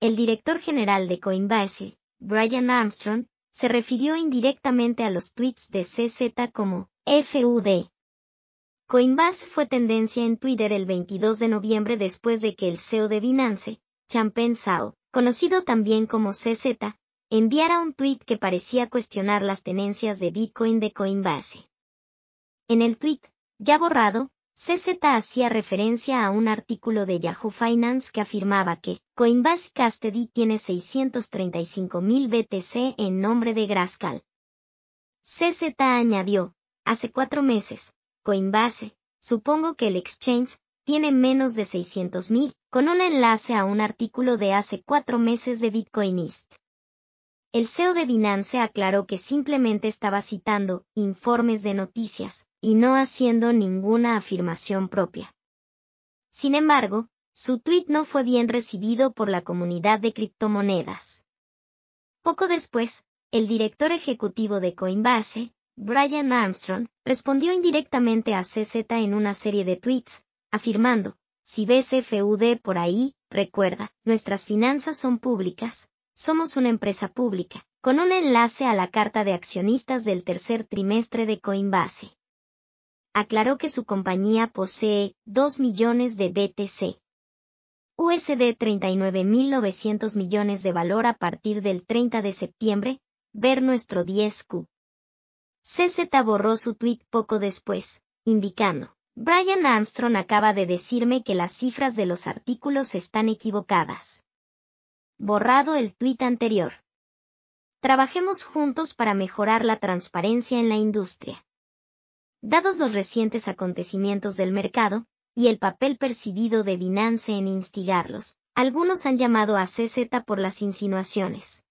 El director general de Coinbase, Brian Armstrong, se refirió indirectamente a los tweets de CZ como FUD. Coinbase fue tendencia en Twitter el 22 de noviembre después de que el CEO de Binance, Changpeng Zhao, conocido también como CZ, enviara un tweet que parecía cuestionar las tenencias de Bitcoin de Coinbase. En el tweet, ya borrado, CZ hacía referencia a un artículo de Yahoo Finance que afirmaba que Coinbase Custody tiene 635.000 BTC en nombre de Grascal. CZ añadió, hace cuatro meses, Coinbase, supongo que el exchange, tiene menos de 600.000, con un enlace a un artículo de hace cuatro meses de Bitcoinist. El CEO de Binance aclaró que simplemente estaba citando informes de noticias, y no haciendo ninguna afirmación propia. Sin embargo, su tweet no fue bien recibido por la comunidad de criptomonedas. Poco después, el director ejecutivo de Coinbase, Brian Armstrong, respondió indirectamente a CZ en una serie de tweets, afirmando, si ves FUD por ahí, recuerda, nuestras finanzas son públicas, somos una empresa pública, con un enlace a la carta de accionistas del tercer trimestre de Coinbase aclaró que su compañía posee 2 millones de BTC. USD 39.900 millones de valor a partir del 30 de septiembre, ver nuestro 10Q. CZ borró su tweet poco después, indicando, Brian Armstrong acaba de decirme que las cifras de los artículos están equivocadas. Borrado el tweet anterior. Trabajemos juntos para mejorar la transparencia en la industria dados los recientes acontecimientos del mercado, y el papel percibido de Binance en instigarlos, algunos han llamado a CZ por las insinuaciones.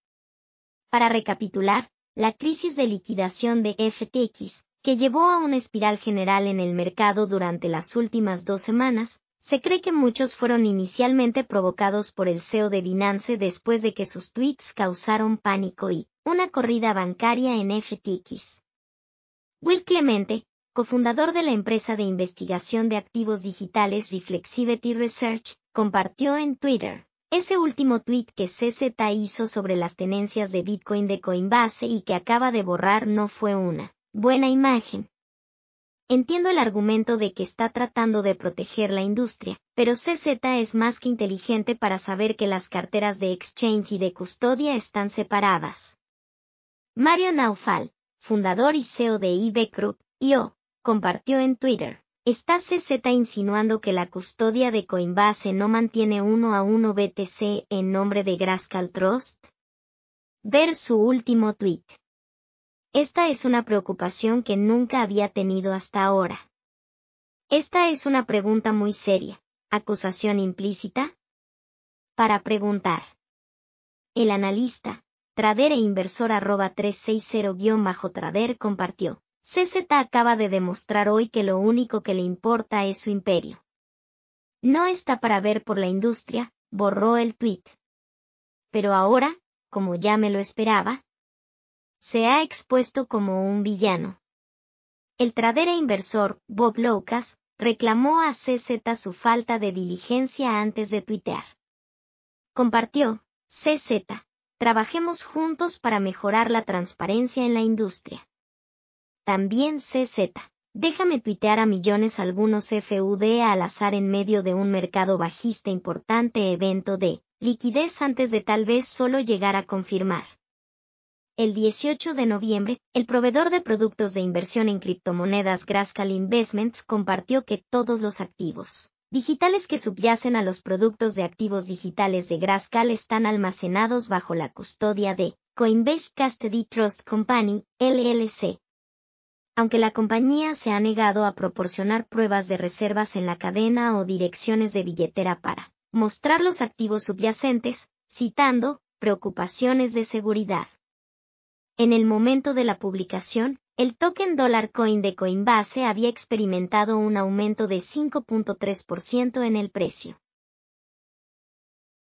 Para recapitular, la crisis de liquidación de FTX, que llevó a una espiral general en el mercado durante las últimas dos semanas, se cree que muchos fueron inicialmente provocados por el CEO de Binance después de que sus tweets causaron pánico y una corrida bancaria en FTX. Will Clemente, cofundador de la empresa de investigación de activos digitales Reflexivity Research, compartió en Twitter ese último tweet que CZ hizo sobre las tenencias de Bitcoin de Coinbase y que acaba de borrar no fue una buena imagen. Entiendo el argumento de que está tratando de proteger la industria, pero CZ es más que inteligente para saber que las carteras de exchange y de custodia están separadas. Mario Naufal, fundador y CEO de IB Group, y compartió en Twitter. Está CZ insinuando que la custodia de Coinbase no mantiene uno a uno BTC en nombre de Grascal Trust? Ver su último tweet. Esta es una preocupación que nunca había tenido hasta ahora. Esta es una pregunta muy seria. ¿Acusación implícita? Para preguntar. El analista, trader e inversor arroba 360-trader compartió. CZ acaba de demostrar hoy que lo único que le importa es su imperio. No está para ver por la industria, borró el tuit. Pero ahora, como ya me lo esperaba, se ha expuesto como un villano. El trader e inversor, Bob Lucas, reclamó a CZ su falta de diligencia antes de tuitear. Compartió, CZ, trabajemos juntos para mejorar la transparencia en la industria. También CZ. Déjame tuitear a millones algunos FUD al azar en medio de un mercado bajista importante evento de liquidez antes de tal vez solo llegar a confirmar. El 18 de noviembre, el proveedor de productos de inversión en criptomonedas Grascal Investments compartió que todos los activos digitales que subyacen a los productos de activos digitales de Grascal están almacenados bajo la custodia de Coinbase Custody Trust Company, LLC, aunque la compañía se ha negado a proporcionar pruebas de reservas en la cadena o direcciones de billetera para mostrar los activos subyacentes, citando preocupaciones de seguridad. En el momento de la publicación, el token dólar coin de Coinbase había experimentado un aumento de 5.3% en el precio.